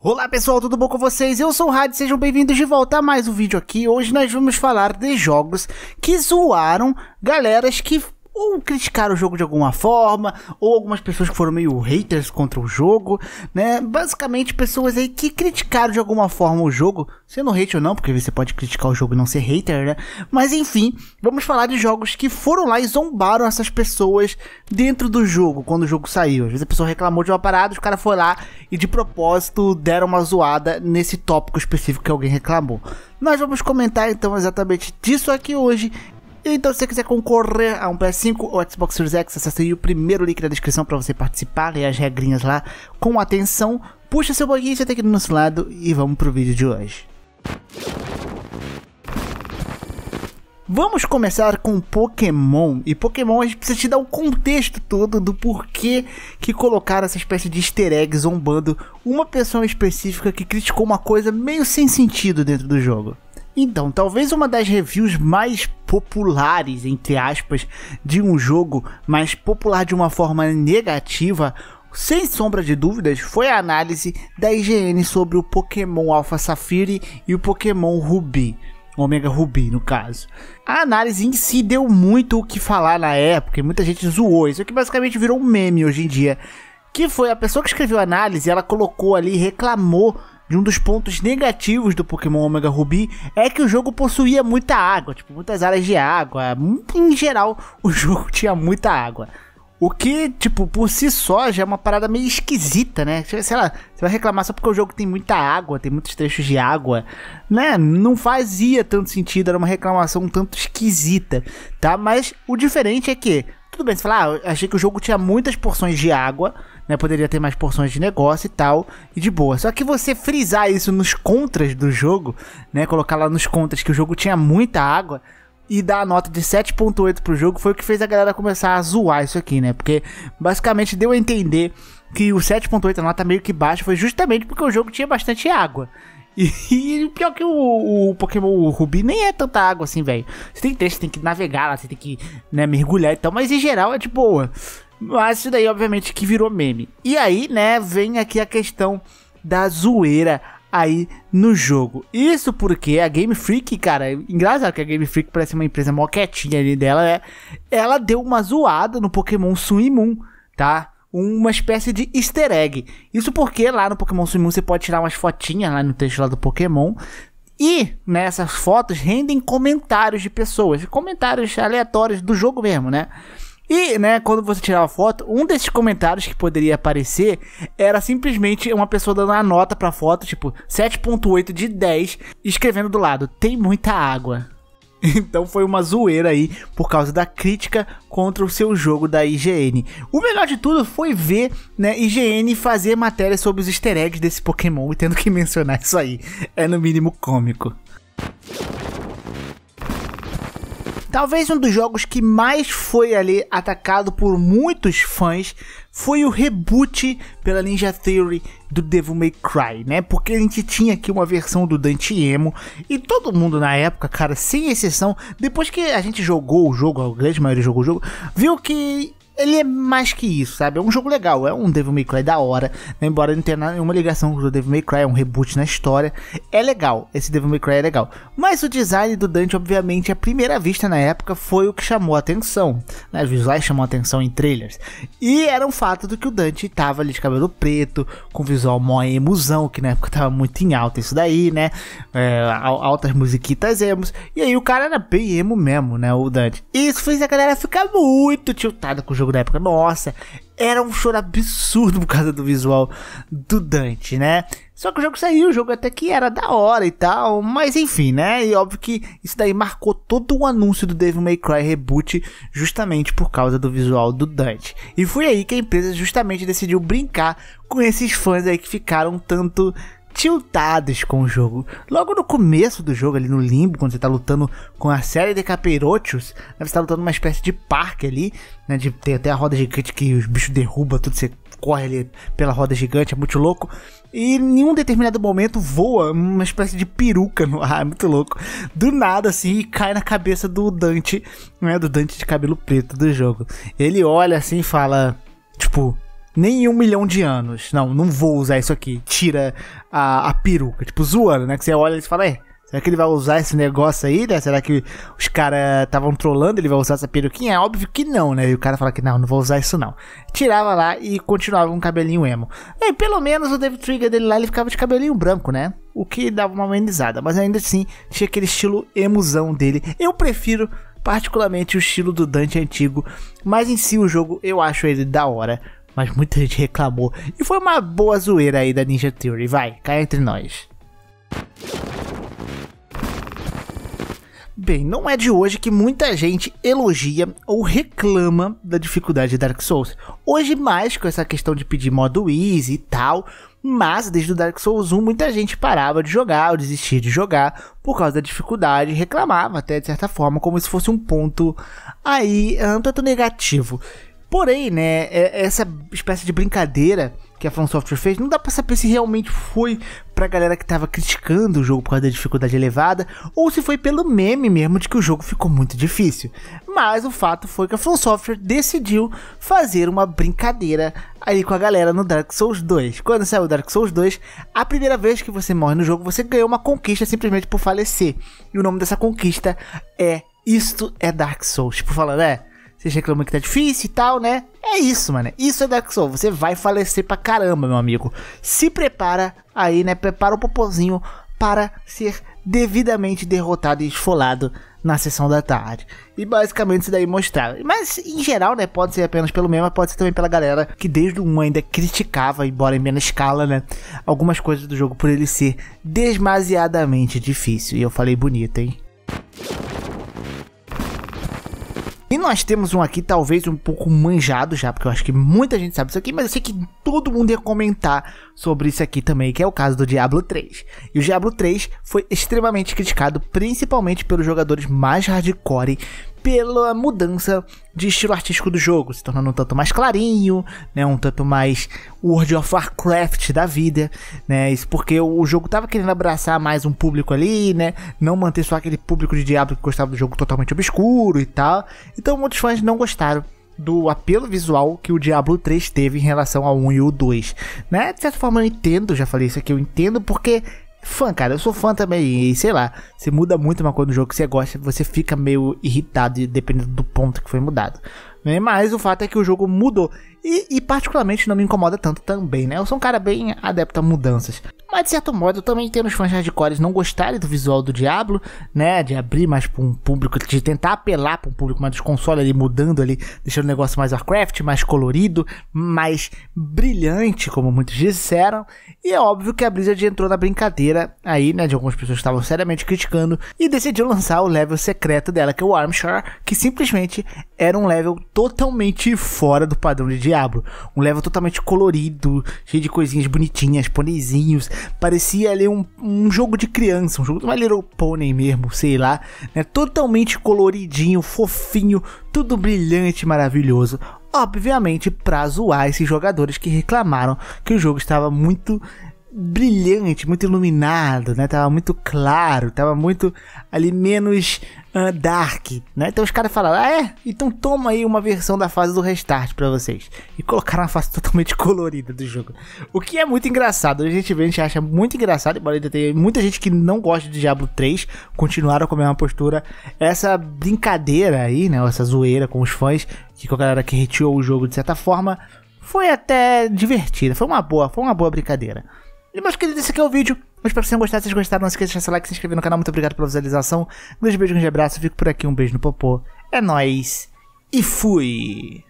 Olá pessoal, tudo bom com vocês? Eu sou o Rádio, sejam bem-vindos de volta a mais um vídeo aqui. Hoje nós vamos falar de jogos que zoaram galeras que ou criticaram o jogo de alguma forma, ou algumas pessoas que foram meio haters contra o jogo, né? Basicamente, pessoas aí que criticaram de alguma forma o jogo, sendo hater ou não, porque você pode criticar o jogo e não ser hater, né? Mas enfim, vamos falar de jogos que foram lá e zombaram essas pessoas dentro do jogo, quando o jogo saiu. Às vezes a pessoa reclamou de uma parada, os caras foram lá e de propósito deram uma zoada nesse tópico específico que alguém reclamou. Nós vamos comentar então exatamente disso aqui hoje então, se você quiser concorrer a um PS5 ou Xbox Series X, acesse aí o primeiro link da descrição para você participar, ler as regrinhas lá com atenção. Puxa seu banquinho, você tá aqui do nosso lado e vamos pro vídeo de hoje. Vamos começar com Pokémon. E Pokémon a gente precisa te dar o contexto todo do porquê que colocaram essa espécie de easter egg zombando uma pessoa específica que criticou uma coisa meio sem sentido dentro do jogo. Então, talvez uma das reviews mais populares, entre aspas, de um jogo, mas popular de uma forma negativa, sem sombra de dúvidas, foi a análise da IGN sobre o Pokémon Alpha Safiri e o Pokémon Ruby. Omega Ruby, no caso. A análise em si deu muito o que falar na época e muita gente zoou. Isso que basicamente virou um meme hoje em dia. Que foi a pessoa que escreveu a análise, ela colocou ali, reclamou de um dos pontos negativos do Pokémon Omega Ruby é que o jogo possuía muita água, tipo, muitas áreas de água. Em geral, o jogo tinha muita água. O que, tipo, por si só já é uma parada meio esquisita, né? Sei lá, você vai reclamar só porque o jogo tem muita água, tem muitos trechos de água, né? Não fazia tanto sentido, era uma reclamação um tanto esquisita, tá? Mas o diferente é que, tudo bem, você fala, ah, achei que o jogo tinha muitas porções de água, né? Poderia ter mais porções de negócio e tal, e de boa. Só que você frisar isso nos contras do jogo, né? Colocar lá nos contras que o jogo tinha muita água e dar a nota de 7.8 pro jogo foi o que fez a galera começar a zoar isso aqui, né? Porque basicamente deu a entender que o 7.8 a nota meio que baixa foi justamente porque o jogo tinha bastante água. E, e pior que o, o Pokémon o Rubi nem é tanta água assim, velho. Você tem que ter, você tem que navegar lá, você tem que né, mergulhar e tal, mas em geral é de boa. Mas isso daí, obviamente, que virou meme. E aí, né, vem aqui a questão da zoeira aí no jogo. Isso porque a Game Freak, cara, engraçado que a Game Freak parece uma empresa mó quietinha ali dela, né? Ela deu uma zoada no Pokémon Sun e Moon, tá? Uma espécie de easter egg. Isso porque lá no Pokémon Sun e Moon você pode tirar umas fotinhas lá no texto lá do Pokémon. E nessas né, fotos rendem comentários de pessoas, comentários aleatórios do jogo mesmo, né? E, né, quando você tirava foto, um desses comentários que poderia aparecer era simplesmente uma pessoa dando uma nota pra foto, tipo 7.8 de 10, escrevendo do lado: tem muita água. Então foi uma zoeira aí por causa da crítica contra o seu jogo da IGN. O melhor de tudo foi ver, né, IGN fazer matéria sobre os easter eggs desse Pokémon e tendo que mencionar isso aí. É no mínimo cômico. Talvez um dos jogos que mais foi ali atacado por muitos fãs foi o reboot pela Ninja Theory do Devil May Cry, né? Porque a gente tinha aqui uma versão do Dante Emo e todo mundo na época, cara, sem exceção, depois que a gente jogou o jogo, a grande maioria jogou o jogo, viu que ele é mais que isso, sabe? É um jogo legal, é um Devil May Cry da hora, né? embora não tenha nenhuma ligação com o Devil May Cry, é um reboot na história. É legal, esse Devil May Cry é legal. Mas o design do Dante, obviamente, à primeira vista na época, foi o que chamou a atenção. Né? Os visuais chamam a atenção em trailers. E era um fato do que o Dante tava ali de cabelo preto, com visual mó emusão, que na época tava muito em alta isso daí, né? É, altas musiquitas emos. E aí o cara era bem emo mesmo, né? O Dante. E isso fez a galera ficar muito tiltada com o jogo jogo época. Nossa, era um choro absurdo por causa do visual do Dante, né? Só que o jogo saiu, o jogo até que era da hora e tal, mas enfim, né? E óbvio que isso daí marcou todo o anúncio do Devil May Cry Reboot justamente por causa do visual do Dante. E foi aí que a empresa justamente decidiu brincar com esses fãs aí que ficaram tanto tiltadas com o jogo. Logo no começo do jogo, ali no limbo, quando você está lutando com a série de capirotos, né, você tá lutando numa espécie de parque ali, né? De, tem até a roda gigante que os bichos derrubam tudo, você corre ali pela roda gigante, é muito louco. E em um determinado momento voa uma espécie de peruca no ar, é muito louco. Do nada, assim, e cai na cabeça do Dante, né? Do Dante de cabelo preto do jogo. Ele olha assim e fala, tipo, nem em um milhão de anos. Não, não vou usar isso aqui. Tira a, a peruca. Tipo, zoando, né? Que você olha e fala, é, será que ele vai usar esse negócio aí, né? Será que os caras estavam trollando, ele vai usar essa peruquinha? É óbvio que não, né? E o cara fala que não, não vou usar isso não. Tirava lá e continuava com um cabelinho emo. E pelo menos o David Trigger dele lá, ele ficava de cabelinho branco, né? O que dava uma amenizada. Mas ainda assim, tinha aquele estilo emuzão dele. Eu prefiro particularmente o estilo do Dante antigo, mas em si o jogo eu acho ele da hora mas muita gente reclamou. E foi uma boa zoeira aí da Ninja Theory, vai, cai entre nós. Bem, não é de hoje que muita gente elogia ou reclama da dificuldade de Dark Souls. Hoje mais com essa questão de pedir modo easy e tal, mas desde o Dark Souls 1 muita gente parava de jogar ou desistia de jogar por causa da dificuldade, reclamava até de certa forma como se fosse um ponto aí um tanto negativo. Porém, né, é, essa espécie de brincadeira que a From Software fez, não dá pra saber se realmente foi pra galera que tava criticando o jogo por causa da dificuldade elevada, ou se foi pelo meme mesmo de que o jogo ficou muito difícil. Mas o fato foi que a From Software decidiu fazer uma brincadeira ali com a galera no Dark Souls 2. Quando saiu o Dark Souls 2, a primeira vez que você morre no jogo, você ganhou uma conquista simplesmente por falecer. E o nome dessa conquista é Isto é Dark Souls. Tipo, falando, é vocês reclamam que tá difícil e tal, né? É isso, mano. Isso é Dark Souls. Você vai falecer pra caramba, meu amigo. Se prepara aí, né? Prepara o popozinho para ser devidamente derrotado e esfolado na sessão da tarde. E basicamente isso daí mostrava. Mas em geral, né, pode ser apenas pelo meme, mas pode ser também pela galera que desde o 1 ainda criticava, embora em menos escala, né, algumas coisas do jogo por ele ser demasiadamente difícil. E eu falei bonito, hein? E nós temos um aqui, talvez um pouco manjado já, porque eu acho que muita gente sabe isso aqui, mas eu sei que todo mundo ia comentar sobre isso aqui também, que é o caso do Diablo 3. E o Diablo 3 foi extremamente criticado, principalmente pelos jogadores mais hardcore, pela mudança de estilo artístico do jogo, se tornando um tanto mais clarinho, né, um tanto mais World of Warcraft da vida, né, isso porque o jogo tava querendo abraçar mais um público ali, né, não manter só aquele público de diabo que gostava do jogo totalmente obscuro e tal, então muitos fãs não gostaram do apelo visual que o Diablo 3 teve em relação ao 1 e o 2, né, de certa forma eu entendo, já falei isso aqui, eu entendo porque fã, cara. Eu sou fã também. E sei lá, você muda muito uma coisa no jogo que você gosta, você fica meio irritado, dependendo do ponto que foi mudado. Né? Mas o fato é que o jogo mudou. E, e, particularmente não me incomoda tanto também, né? Eu sou um cara bem adepto a mudanças. Mas de certo modo, também temos os fãs hardcores não gostarem do visual do Diablo, né? De abrir mais para um público, de tentar apelar para um público mais dos consoles ali, mudando ali, deixando o negócio mais Warcraft, mais colorido, mais brilhante, como muitos disseram. E é óbvio que a Blizzard entrou na brincadeira aí, né? De algumas pessoas que estavam seriamente criticando e decidiu lançar o level secreto dela, que é o Armshore, que simplesmente era um level totalmente fora do padrão de Diablo. Um level totalmente colorido, cheio de coisinhas bonitinhas, ponezinhos. Parecia ali um, um jogo de criança, um jogo de uma Little Pony mesmo, sei lá. Né? Totalmente coloridinho, fofinho, tudo brilhante, maravilhoso obviamente para zoar esses jogadores que reclamaram que o jogo estava muito brilhante, muito iluminado, né? Tava muito claro, tava muito ali menos uh, dark, né? Então os caras falaram: "Ah, é? Então toma aí uma versão da fase do restart para vocês". E colocaram uma fase totalmente colorida do jogo. O que é muito engraçado. A gente vê, a gente acha muito engraçado, embora ainda tenha muita gente que não gosta de Diablo 3, continuaram com a mesma postura. Essa brincadeira aí, né, essa zoeira com os fãs, que com a galera que retirou o jogo de certa forma, foi até divertida, foi uma boa, foi uma boa brincadeira. E meus queridos, esse aqui é o vídeo. Eu espero que vocês tenham gostado. Se vocês gostaram, não esqueça de deixar seu like, se inscrever no canal. Muito obrigado pela visualização. Um grande beijo, um grande abraço. fico por aqui. Um beijo no popô. É nóis. E fui!